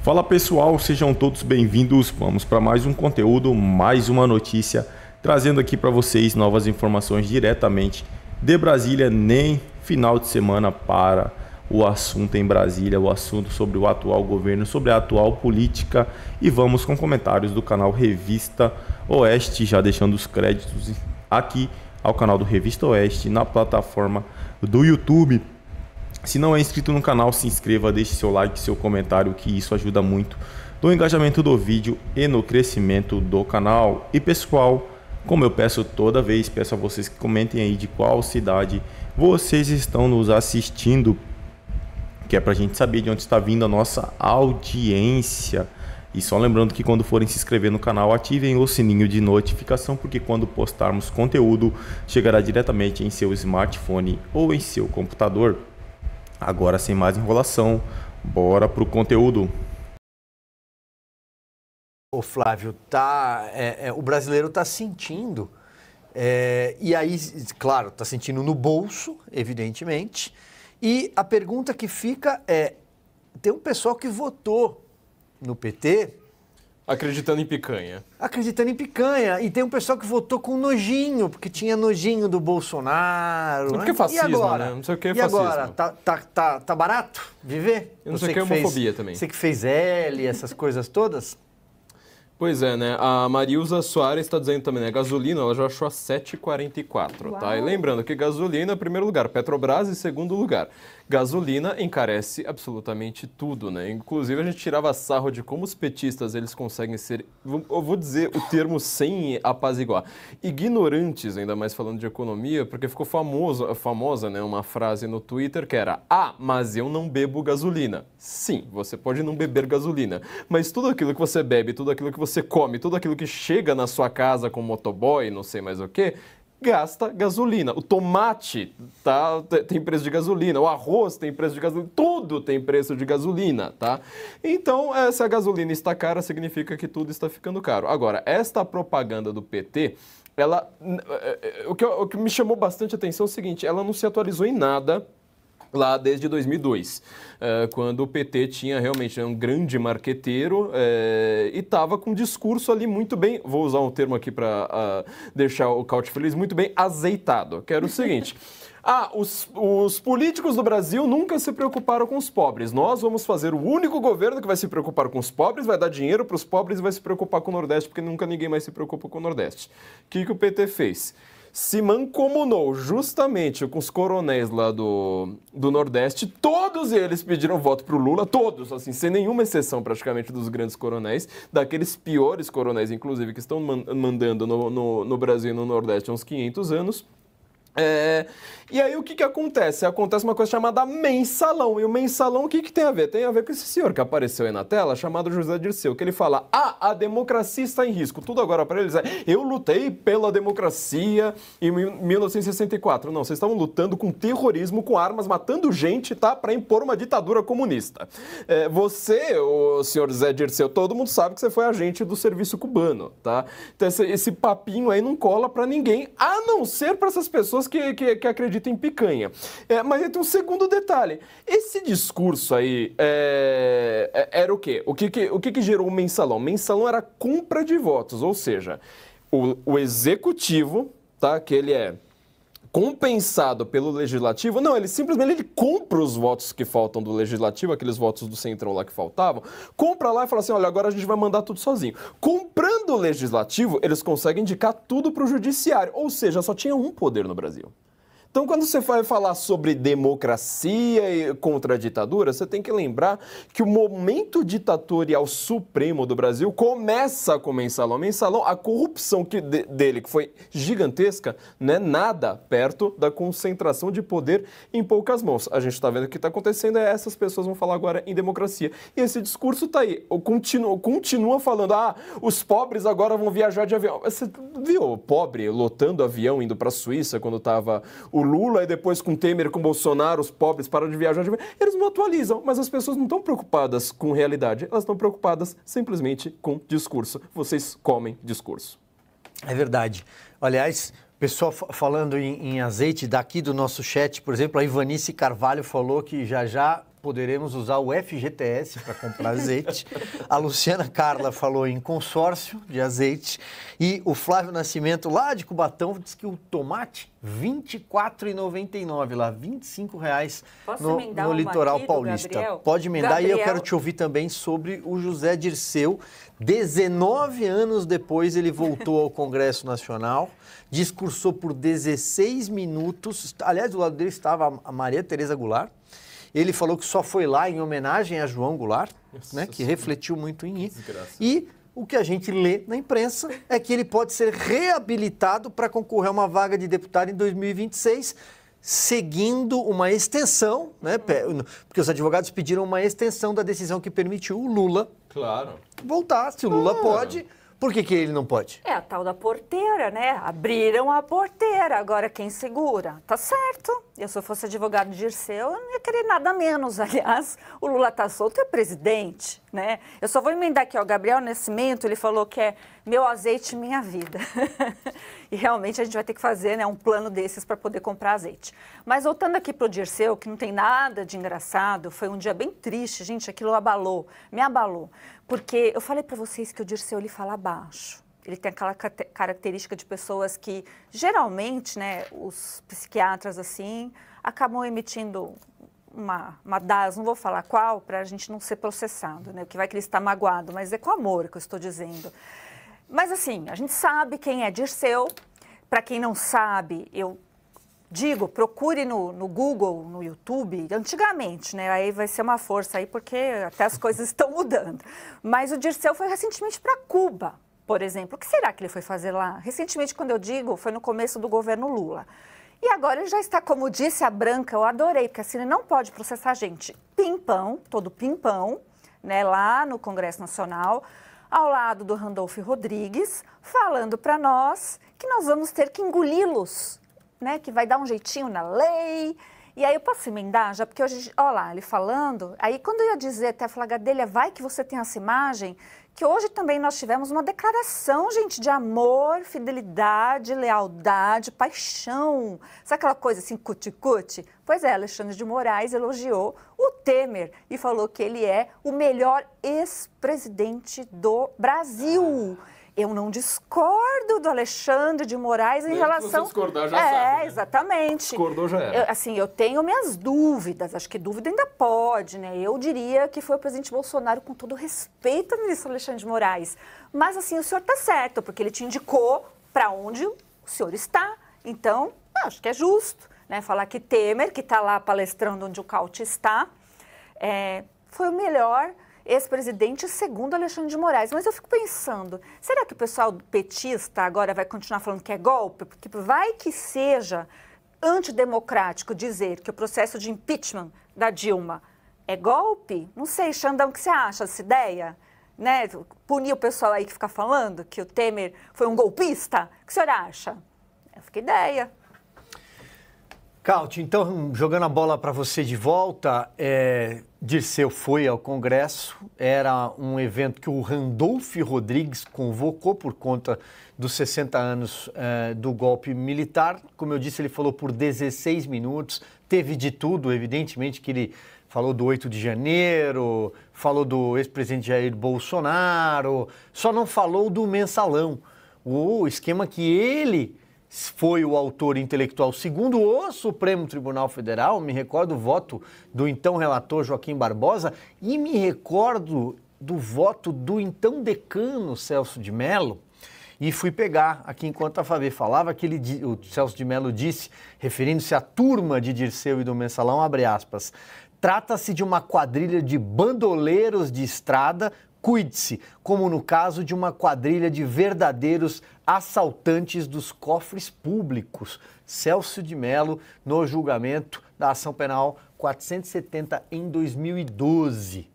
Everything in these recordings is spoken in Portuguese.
Fala pessoal, sejam todos bem-vindos. Vamos para mais um conteúdo, mais uma notícia, trazendo aqui para vocês novas informações diretamente de Brasília, nem final de semana para o assunto em Brasília, o assunto sobre o atual governo, sobre a atual política e vamos com comentários do canal Revista Oeste, já deixando os créditos aqui ao canal do Revista Oeste na plataforma do YouTube. Se não é inscrito no canal, se inscreva, deixe seu like, seu comentário, que isso ajuda muito no engajamento do vídeo e no crescimento do canal. E pessoal, como eu peço toda vez, peço a vocês que comentem aí de qual cidade vocês estão nos assistindo, que é para a gente saber de onde está vindo a nossa audiência. E só lembrando que quando forem se inscrever no canal, ativem o sininho de notificação, porque quando postarmos conteúdo, chegará diretamente em seu smartphone ou em seu computador. Agora, sem mais enrolação, bora pro conteúdo. O Flávio tá, é, é, o brasileiro tá sentindo é, e aí, claro, tá sentindo no bolso, evidentemente. E a pergunta que fica é: tem um pessoal que votou no PT Acreditando em picanha. Acreditando em picanha. E tem um pessoal que votou com nojinho, porque tinha nojinho do Bolsonaro. Não né? porque é fascismo, e agora? né? Não sei o que é e fascismo. E agora? Tá, tá, tá, tá barato viver? Eu não sei o que é homofobia fez, também. Você que fez L, essas coisas todas? Pois é, né? A Marilza Soares está dizendo também, né? Gasolina, ela já achou a 7,44, tá? E lembrando que gasolina, primeiro lugar, Petrobras em segundo lugar. Gasolina encarece absolutamente tudo, né? Inclusive, a gente tirava sarro de como os petistas, eles conseguem ser, eu vou dizer o termo sem apaziguar, ignorantes, ainda mais falando de economia, porque ficou famoso, famosa, né? Uma frase no Twitter que era, ah, mas eu não bebo gasolina. Sim, você pode não beber gasolina, mas tudo aquilo que você bebe, tudo aquilo que você você come, tudo aquilo que chega na sua casa com motoboy, não sei mais o que, gasta gasolina. O tomate tá, tem preço de gasolina, o arroz tem preço de gasolina, tudo tem preço de gasolina, tá? Então, eh, se a gasolina está cara, significa que tudo está ficando caro. Agora, esta propaganda do PT, ela, eh, eh, o que, o que me chamou bastante atenção é o seguinte, ela não se atualizou em nada lá desde 2002, eh, quando o PT tinha realmente né, um grande marqueteiro eh, e estava com um discurso ali muito bem, vou usar um termo aqui para ah, deixar o Caute feliz, muito bem azeitado, que era o seguinte... Ah, os, os, políticos do Brasil nunca se preocuparam com os pobres. Nós vamos fazer o único governo que vai se preocupar com os pobres, vai dar dinheiro para os pobres e vai se preocupar com o Nordeste, porque nunca ninguém mais se preocupa com o Nordeste. O que, que o PT fez? se mancomunou justamente com os coronéis lá do, do Nordeste. Todos eles pediram voto para o Lula, todos, assim, sem nenhuma exceção praticamente dos grandes coronéis, daqueles piores coronéis, inclusive, que estão mandando no, no, no Brasil e no Nordeste há uns 500 anos. É, e aí o que, que acontece? Acontece uma coisa chamada mensalão. E o mensalão o que, que tem a ver? Tem a ver com esse senhor que apareceu aí na tela, chamado José Dirceu, que ele fala: Ah, a democracia está em risco. Tudo agora para eles é: Eu lutei pela democracia em 1964. Não, vocês estavam lutando com terrorismo, com armas, matando gente, tá? Para impor uma ditadura comunista. É, você, o senhor José Dirceu, todo mundo sabe que você foi agente do serviço cubano, tá? Então esse, esse papinho aí não cola para ninguém, a não ser para essas pessoas que, que, que acreditam em picanha. É, mas tem então, um segundo detalhe. Esse discurso aí é, é, era o quê? O, que, que o que, que gerou o mensalão? mensalão era compra de votos, ou seja, o, o executivo, tá? Que ele é compensado pelo legislativo. Não, ele simplesmente ele compra os votos que faltam do legislativo, aqueles votos do centrão lá que faltavam, compra lá e fala assim: olha, agora a gente vai mandar tudo sozinho. Comprando o legislativo, eles conseguem indicar tudo para o judiciário. Ou seja, só tinha um poder no Brasil. Então, quando você vai falar sobre democracia contra a ditadura, você tem que lembrar que o momento ditatorial supremo do Brasil começa com o Mensalão. Mensalão, a corrupção que de, dele, que foi gigantesca, não é nada perto da concentração de poder em poucas mãos. A gente está vendo o que está acontecendo, é essas pessoas vão falar agora em democracia. E esse discurso está aí, continua, continua falando, ah, os pobres agora vão viajar de avião. Você viu o pobre lotando avião, indo para a Suíça quando estava o o Lula e depois com Temer, com Bolsonaro, os pobres param de viajar. Eles não atualizam, mas as pessoas não estão preocupadas com realidade, elas estão preocupadas simplesmente com discurso. Vocês comem discurso. É verdade. Aliás, pessoal falando em, em, azeite, daqui do nosso chat, por exemplo, a Ivanice Carvalho falou que já já poderemos usar o FGTS para comprar azeite. A Luciana Carla falou em consórcio de azeite. E o Flávio Nascimento, lá de Cubatão, disse que o tomate, R$ 24,99, lá, R$ 25,00 no, no litoral aqui, paulista. Gabriel? Pode emendar Gabriel. e eu quero te ouvir também sobre o José Dirceu. 19 anos depois, ele voltou ao Congresso Nacional, discursou por 16 minutos. Aliás, do lado dele estava a Maria Tereza Goulart ele falou que só foi lá em homenagem a João Goulart, Nossa, né, que refletiu muito em isso. E o que a gente lê na imprensa é que ele pode ser reabilitado para concorrer a uma vaga de deputado em 2026 seguindo uma extensão, né? Porque os advogados pediram uma extensão da decisão que permitiu o Lula. Claro. Voltar, se o Lula ah. pode, por que, que ele não pode? É a tal da porteira, né? Abriram a porteira, agora quem segura? Tá certo. Eu, se eu fosse advogado de Dirceu, eu não ia querer nada menos. Aliás, o Lula tá solto é presidente, né? Eu só vou emendar aqui, ó, Gabriel Nascimento, ele falou que é meu azeite, minha vida. e realmente a gente vai ter que fazer né, um plano desses para poder comprar azeite. Mas voltando aqui pro Dirceu, que não tem nada de engraçado, foi um dia bem triste, gente, aquilo abalou, me abalou. Porque eu falei para vocês que o Dirceu ele fala baixo. Ele tem aquela característica de pessoas que geralmente, né, os psiquiatras assim, acabam emitindo uma, uma DAS, não vou falar qual, para a gente não ser processado, né? O que vai que ele está magoado, mas é com amor que eu estou dizendo. Mas assim, a gente sabe quem é Dirceu. Para quem não sabe, eu Digo, procure no, no, Google, no YouTube, antigamente, né? Aí vai ser uma força aí, porque até as coisas estão mudando. Mas o Dirceu foi recentemente para Cuba, por exemplo. O que será que ele foi fazer lá? Recentemente, quando eu digo, foi no começo do governo Lula. E agora ele já está, como disse a Branca, eu adorei, porque assim ele não pode processar gente pimpão, todo pimpão, né? Lá no Congresso Nacional, ao lado do Randolph Rodrigues, falando para nós que nós vamos ter que engoli-los né, que vai dar um jeitinho na lei. E aí eu posso emendar já, porque hoje, olha lá, ele falando, aí quando eu ia dizer até a dele, vai que você tem essa imagem, que hoje também nós tivemos uma declaração, gente, de amor, fidelidade, lealdade, paixão. Sabe aquela coisa assim, cuticute? Pois é, Alexandre de Moraes elogiou o Temer e falou que ele é o melhor ex-presidente do Brasil. Ah. Eu não discordo do Alexandre de Moraes em Mesmo relação. Se discordar, já é, sabe. É, exatamente. Discordou já era. Eu, assim, eu tenho minhas dúvidas. Acho que dúvida ainda pode, né? Eu diria que foi o presidente Bolsonaro, com todo respeito ao ministro Alexandre de Moraes. Mas, assim, o senhor está certo, porque ele te indicou para onde o senhor está. Então, acho que é justo né, falar que Temer, que está lá palestrando onde o Caute está, é, foi o melhor ex-presidente segundo Alexandre de Moraes. Mas eu fico pensando, será que o pessoal petista agora vai continuar falando que é golpe? Porque vai que seja antidemocrático dizer que o processo de impeachment da Dilma é golpe? Não sei, Xandão, o que você acha dessa ideia? Né? Punir o pessoal aí que fica falando que o Temer foi um golpista? O que o senhor acha? fiquei ideia. Caut, então, jogando a bola para você de volta, é, Dirceu foi ao Congresso, era um evento que o Randolph Rodrigues convocou por conta dos 60 anos é, do golpe militar. Como eu disse, ele falou por 16 minutos, teve de tudo, evidentemente que ele falou do 8 de janeiro, falou do ex-presidente Jair Bolsonaro, só não falou do mensalão, o esquema que ele foi o autor intelectual, segundo o Supremo Tribunal Federal. Me recordo o voto do então relator Joaquim Barbosa e me recordo do voto do então decano Celso de Mello. E fui pegar aqui enquanto a Fabê falava que ele, o Celso de Mello disse, referindo-se à turma de Dirceu e do Mensalão, abre aspas, Trata-se de uma quadrilha de bandoleiros de estrada cuide-se, como no caso de uma quadrilha de verdadeiros assaltantes dos cofres públicos. Celso de Mello, no julgamento da ação penal 470 em 2012.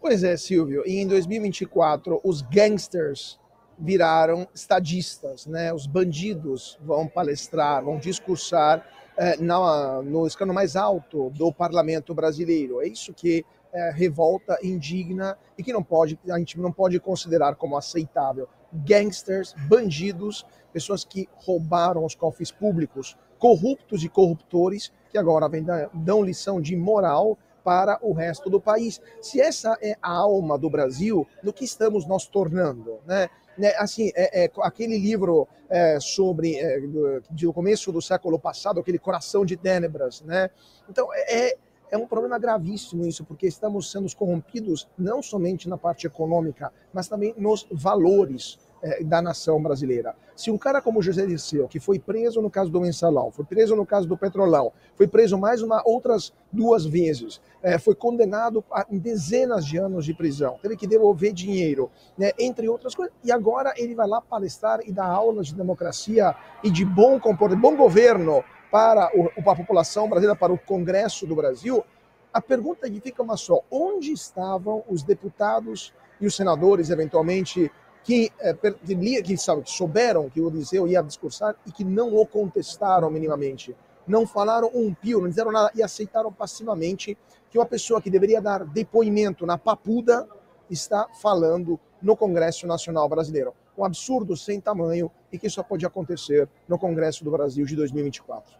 Pois é, Silvio. E em 2024, os gangsters viraram estadistas, né? Os bandidos vão palestrar, vão discursar eh, na, no escano mais alto do parlamento brasileiro. É isso que é, revolta indigna e que não pode, a gente não pode considerar como aceitável. Gangsters, bandidos, pessoas que roubaram os cofres públicos, corruptos e corruptores, que agora vem, dão lição de moral para o resto do país. Se essa é a alma do Brasil, no que estamos nós tornando? Né? né assim, é, é, aquele livro é, sobre é, do, do começo do século passado, aquele Coração de Tênebras, né? Então, é, é é um problema gravíssimo isso, porque estamos sendo corrompidos não somente na parte econômica, mas também nos valores eh, da nação brasileira. Se um cara como José Dirceu, que foi preso no caso do mensalão, foi preso no caso do petrolão, foi preso mais uma outras duas vezes, eh, foi condenado a dezenas de anos de prisão, teve que devolver dinheiro, né, entre outras coisas, e agora ele vai lá palestrar e dar aulas de democracia e de bom comportamento, bom governo para a população brasileira, para o Congresso do Brasil, a pergunta que fica é uma só: onde estavam os deputados e os senadores, eventualmente, que, eh, que, que, sabe, que souberam que o Eliseu ia discursar e que não o contestaram minimamente? Não falaram um pio, não disseram nada e aceitaram passivamente que uma pessoa que deveria dar depoimento na papuda está falando no Congresso Nacional Brasileiro. Um absurdo sem tamanho e que só pode acontecer no Congresso do Brasil de 2024.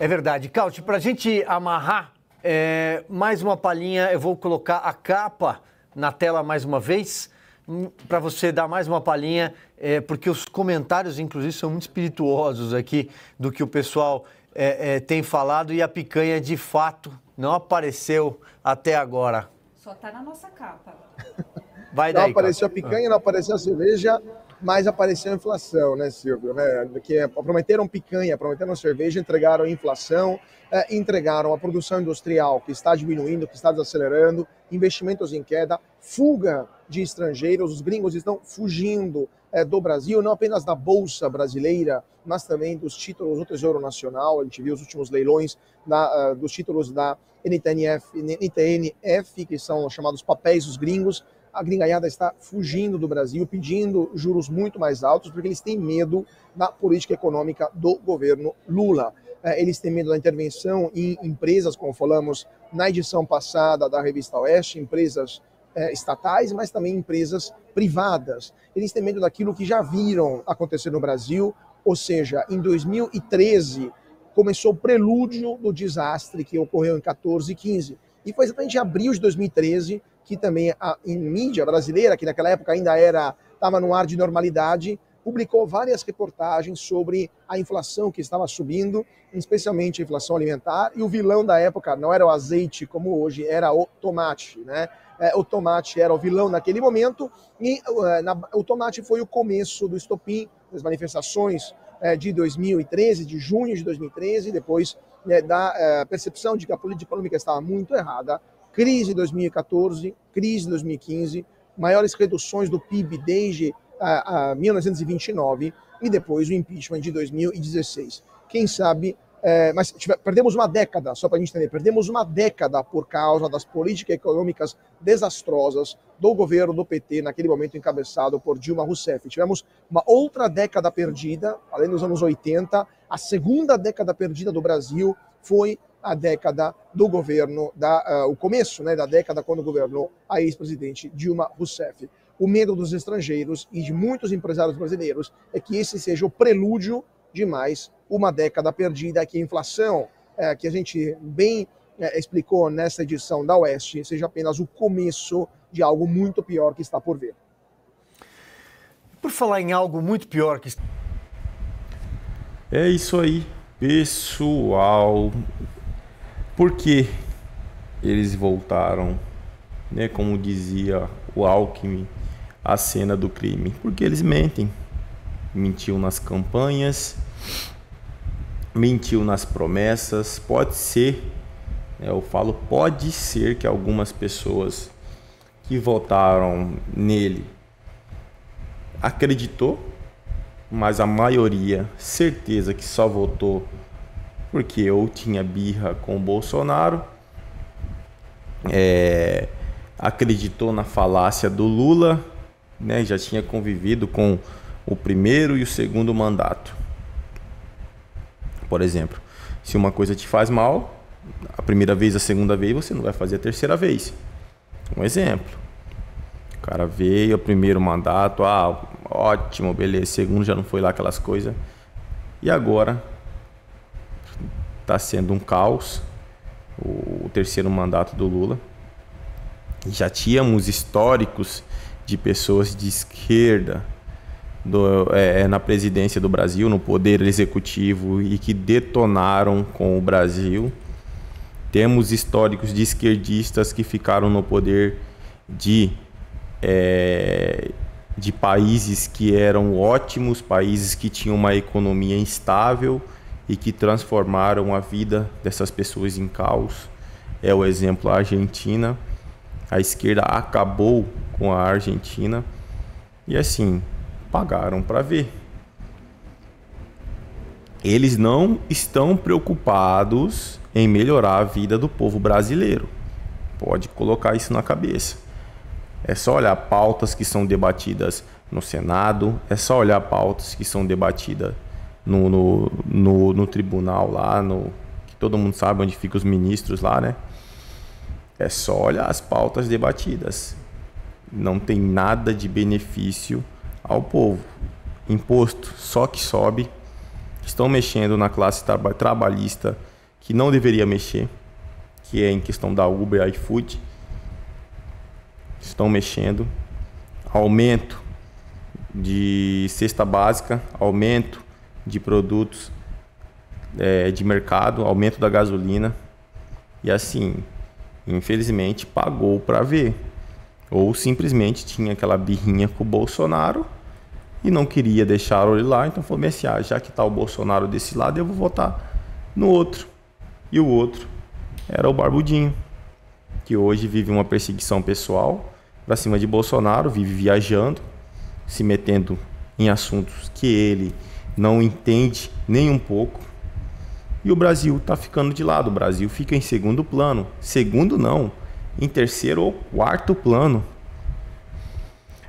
É verdade. Caute, para a gente amarrar, é, mais uma palhinha, eu vou colocar a capa na tela mais uma vez, hum, para você dar mais uma palhinha, é, porque os comentários, inclusive, são muito espirituosos aqui do que o pessoal é, é tem falado e a picanha, de fato, não apareceu até agora. Só está na nossa capa. Vai daí, não apareceu a picanha, não apareceu a cerveja, mas apareceu a inflação, né, Silvio? Né? Que é, prometeram picanha, prometeram cerveja, entregaram a inflação, é, entregaram a produção industrial que está diminuindo, que está desacelerando, investimentos em queda, fuga de estrangeiros, os gringos estão fugindo é, do Brasil, não apenas da Bolsa Brasileira, mas também dos títulos do Tesouro Nacional. A gente viu os últimos leilões da, uh, dos títulos da NTNF, NTNF, que são chamados papéis dos gringos, a gringaiada está fugindo do Brasil, pedindo juros muito mais altos, porque eles têm medo da política econômica do governo Lula. É, eles têm medo da intervenção em empresas, como falamos na edição passada da revista Oeste, empresas é, estatais, mas também empresas privadas. Eles têm medo daquilo que já viram acontecer no Brasil, ou seja, em 2013 começou o prelúdio do desastre que ocorreu em 14 e 15 e foi exatamente em abril de 2013 que também a em mídia brasileira, que naquela época ainda era estava no ar de normalidade, publicou várias reportagens sobre a inflação que estava subindo, especialmente a inflação alimentar, e o vilão da época não era o azeite como hoje, era o tomate, né? É, o tomate era o vilão naquele momento, e eh, o tomate foi o começo do estopim, das manifestações eh, de 2013, de junho de 2013, depois né, da é, percepção de que a política econômica estava muito errada, crise de 2014, crise de 2015, maiores reduções do PIB desde é, a, 1929 e depois o impeachment de 2016. Quem sabe, é, mas perdemos uma década, só para a gente entender, perdemos uma década por causa das políticas econômicas desastrosas do governo do PT, naquele momento encabeçado por Dilma Rousseff. Tivemos uma outra década perdida, além dos anos 80, a segunda década perdida do Brasil foi a década do governo, da, uh, o começo né, da década quando governou a ex-presidente Dilma Rousseff. O medo dos estrangeiros e de muitos empresários brasileiros é que esse seja o prelúdio de mais uma década perdida, que a inflação, é, que a gente bem é, explicou nesta edição da Oeste, seja apenas o começo de algo muito pior que está por vir. Por falar em algo muito pior que está é isso aí, pessoal. Porque eles voltaram, né, como dizia o Alckmin, a cena do crime? Porque eles mentem. Mentiu nas campanhas, mentiu nas promessas. Pode ser, né? eu falo, pode ser que algumas pessoas que votaram nele acreditou mas a maioria, certeza que só votou porque ou tinha birra com o Bolsonaro, é, acreditou na falácia do Lula, né, já tinha convivido com o primeiro e o segundo mandato. Por exemplo, se uma coisa te faz mal, a primeira vez, a segunda vez, você não vai fazer a terceira vez. Um exemplo. O cara veio, o primeiro mandato, ah, Ótimo, beleza. Segundo já não foi lá aquelas coisas. E agora está sendo um caos o terceiro mandato do Lula. Já tínhamos históricos de pessoas de esquerda do, é, é, na presidência do Brasil, no poder executivo e que detonaram com o Brasil. Temos históricos de esquerdistas que ficaram no poder de é, de países que eram ótimos, países que tinham uma economia instável e que transformaram a vida dessas pessoas em caos. É o exemplo da Argentina. A esquerda acabou com a Argentina e assim pagaram para ver. Eles não estão preocupados em melhorar a vida do povo brasileiro. Pode colocar isso na cabeça. É só olhar pautas que são debatidas no Senado, é só olhar pautas que são debatidas no, no, no, no tribunal lá, no, que todo mundo sabe onde ficam os ministros lá, né? É só olhar as pautas debatidas. Não tem nada de benefício ao povo. Imposto só que sobe. Estão mexendo na classe trabalhista que não deveria mexer, que é em questão da Uber e iFood estão mexendo, aumento de cesta básica, aumento de produtos é, de mercado, aumento da gasolina e assim, infelizmente pagou para ver ou simplesmente tinha aquela birrinha com o Bolsonaro e não queria deixar ele lá, então falou assim, ah, já que está o Bolsonaro desse lado, eu vou votar no outro. E o outro era o Barbudinho que hoje vive uma perseguição pessoal para cima de Bolsonaro, vive viajando, se metendo em assuntos que ele não entende nem um pouco. E o Brasil está ficando de lado, o Brasil fica em segundo plano. Segundo não, em terceiro ou quarto plano.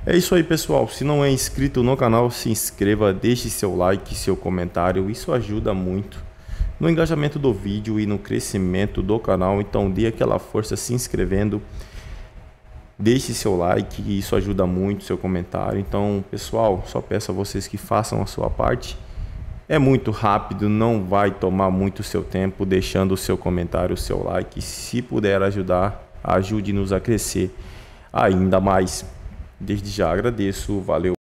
É isso aí, pessoal. Se não é inscrito no canal, se inscreva, deixe seu like, seu comentário. Isso ajuda muito no engajamento do vídeo e no crescimento do canal. Então dê aquela força se inscrevendo, deixe seu like, isso ajuda muito, seu comentário. Então, pessoal, só peço a vocês que façam a sua parte. É muito rápido, não vai tomar muito seu tempo, deixando o seu comentário, o seu like. Se puder ajudar, ajude-nos a crescer ainda mais. Desde já agradeço, valeu.